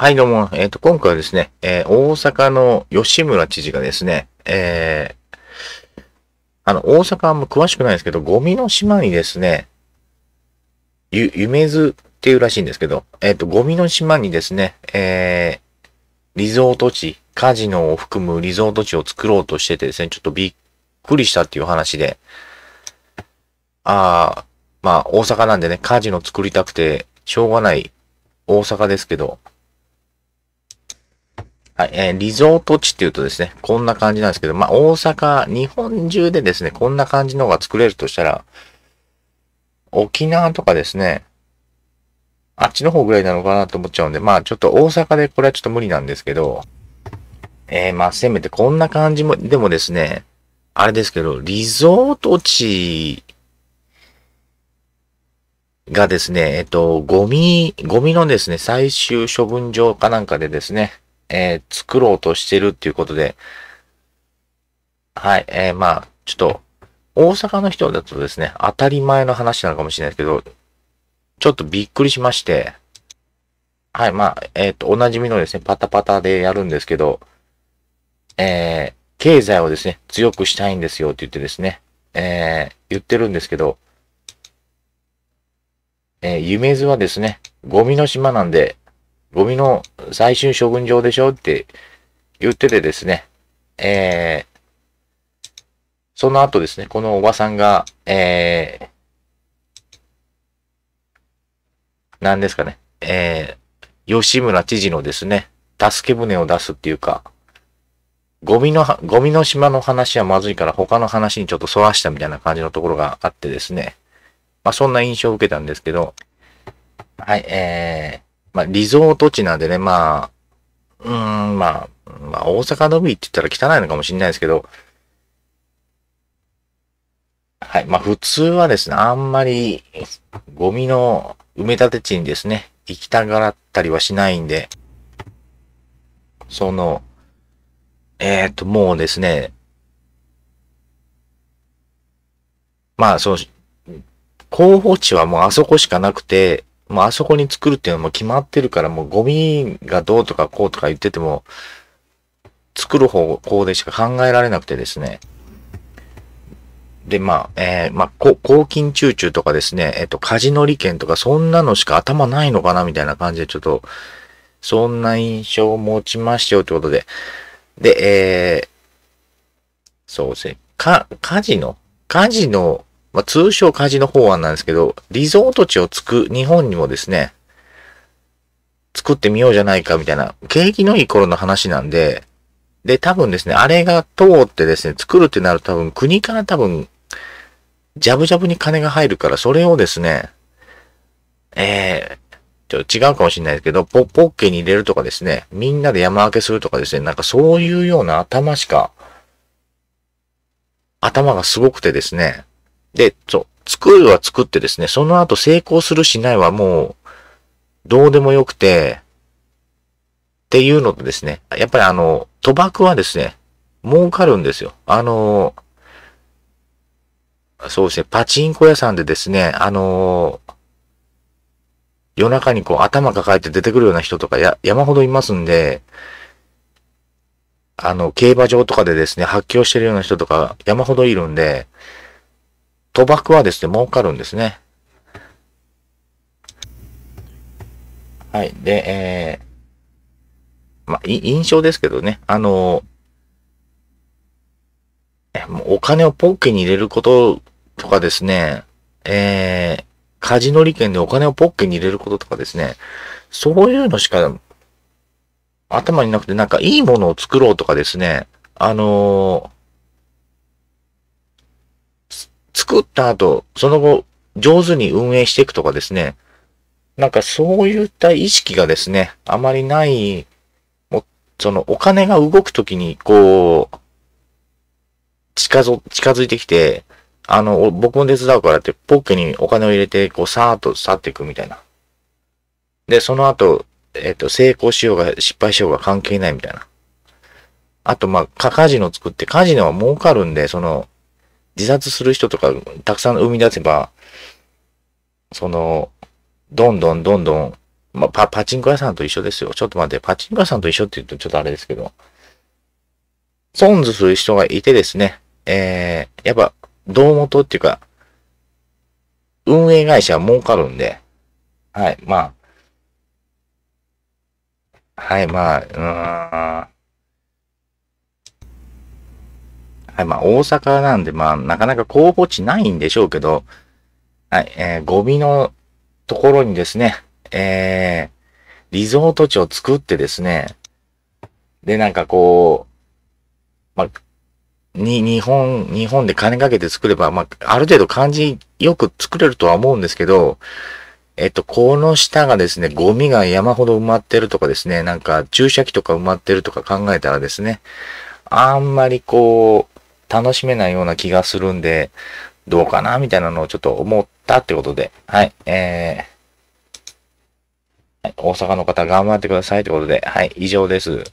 はい、どうも。えっ、ー、と、今回はですね、えー、大阪の吉村知事がですね、えー、あの、大阪も詳しくないですけど、ゴミの島にですね、ゆ、夢津っていうらしいんですけど、えっ、と、ゴミの島にですね、えリゾート地、カジノを含むリゾート地を作ろうとしててですね、ちょっとびっくりしたっていう話で、ああ、まあ、大阪なんでね、カジノ作りたくて、しょうがない大阪ですけど、はい、えー、リゾート地っていうとですね、こんな感じなんですけど、まあ、大阪、日本中でですね、こんな感じのが作れるとしたら、沖縄とかですね、あっちの方ぐらいなのかなと思っちゃうんで、まあ、ちょっと大阪でこれはちょっと無理なんですけど、えー、まあ、せめてこんな感じも、でもですね、あれですけど、リゾート地がですね、えっと、ゴミ、ゴミのですね、最終処分場かなんかでですね、えー、作ろうとしてるっていうことで、はい、えー、まあ、ちょっと、大阪の人だとですね、当たり前の話なのかもしれないですけど、ちょっとびっくりしまして、はい、まあ、えっ、ー、と、おなじみのですね、パタパタでやるんですけど、えー、経済をですね、強くしたいんですよって言ってですね、えー、言ってるんですけど、えー、夢図はですね、ゴミの島なんで、ゴミの最終処分場でしょって言っててですね、えー、その後ですね、このおばさんが、えー、何ですかね、えー、吉村知事のですね、助け舟を出すっていうか、ゴミの、ゴミの島の話はまずいから他の話にちょっと沿わしたみたいな感じのところがあってですね。まあそんな印象を受けたんですけど、はい、えー、まあ、リゾート地なんでね、まあ、うん、まあ、まあ、大阪の海って言ったら汚いのかもしれないですけど、はい。まあ、普通はですね、あんまり、ゴミの埋め立て地にですね、行きたがったりはしないんで、その、えっ、ー、と、もうですね、まあ、そう、候補地はもうあそこしかなくて、まあ、あそこに作るっていうのも決まってるから、もうゴミがどうとかこうとか言ってても、作る方向でしか考えられなくてですね。で、まあ、えー、まあ、公金中中とかですね、えっ、ー、と、カジノ利権とか、そんなのしか頭ないのかな、みたいな感じで、ちょっと、そんな印象を持ちましたよ、ということで。で、えー、そうですね、カ、カジノカジノまあ、通称カジノ法案なんですけど、リゾート地をつく日本にもですね、作ってみようじゃないかみたいな、景気のいい頃の話なんで、で、多分ですね、あれが通ってですね、作るってなると多分国から多分、ジャブジャブに金が入るから、それをですね、えー、ちょっと違うかもしれないですけど、ポッケに入れるとかですね、みんなで山分けするとかですね、なんかそういうような頭しか、頭がすごくてですね、で、そう、作るは作ってですね、その後成功するしないはもう、どうでもよくて、っていうのとですね、やっぱりあの、賭博はですね、儲かるんですよ。あの、そうですね、パチンコ屋さんでですね、あの、夜中にこう頭抱えて出てくるような人とかや山ほどいますんで、あの、競馬場とかでですね、発狂してるような人とか山ほどいるんで、賭博はですね、儲かるんですね。はい。で、えー、まあ、印象ですけどね、あのー、もうお金をポッケに入れることとかですね、えー、カジノ利権でお金をポッケに入れることとかですね、そういうのしか頭になくて、なんかいいものを作ろうとかですね、あのー作った後、その後、上手に運営していくとかですね、なんかそういった意識がですね、あまりない、もそのお金が動くときに、こう、近づ、近づいてきて、あの、僕も手伝うからって、ポッケにお金を入れて、こう、さーっと去っていくみたいな。で、その後、えっ、と、成功しようが失敗しようが関係ないみたいな。あと、まあ、カジノ作って、カジノは儲かるんで、その、自殺する人とかたくさん生み出せば、その、どんどんどんどん、まあ、パ、パチンコ屋さんと一緒ですよ。ちょっと待って、パチンコ屋さんと一緒って言うとちょっとあれですけど、損する人がいてですね、えー、やっぱ、胴元っていうか、運営会社は儲かるんで、はい、まあ、はい、まあ、うーん。はい、まあ、大阪なんで、まあ、なかなか候補地ないんでしょうけど、はい、えー、ゴミのところにですね、えー、リゾート地を作ってですね、で、なんかこう、まあ、に、日本、日本で金かけて作れば、まあ、ある程度感じよく作れるとは思うんですけど、えっと、この下がですね、ゴミが山ほど埋まってるとかですね、なんか注射器とか埋まってるとか考えたらですね、あんまりこう、楽しめないような気がするんで、どうかなみたいなのをちょっと思ったってことで、はい、えー、大阪の方頑張ってくださいってことで、はい、以上です。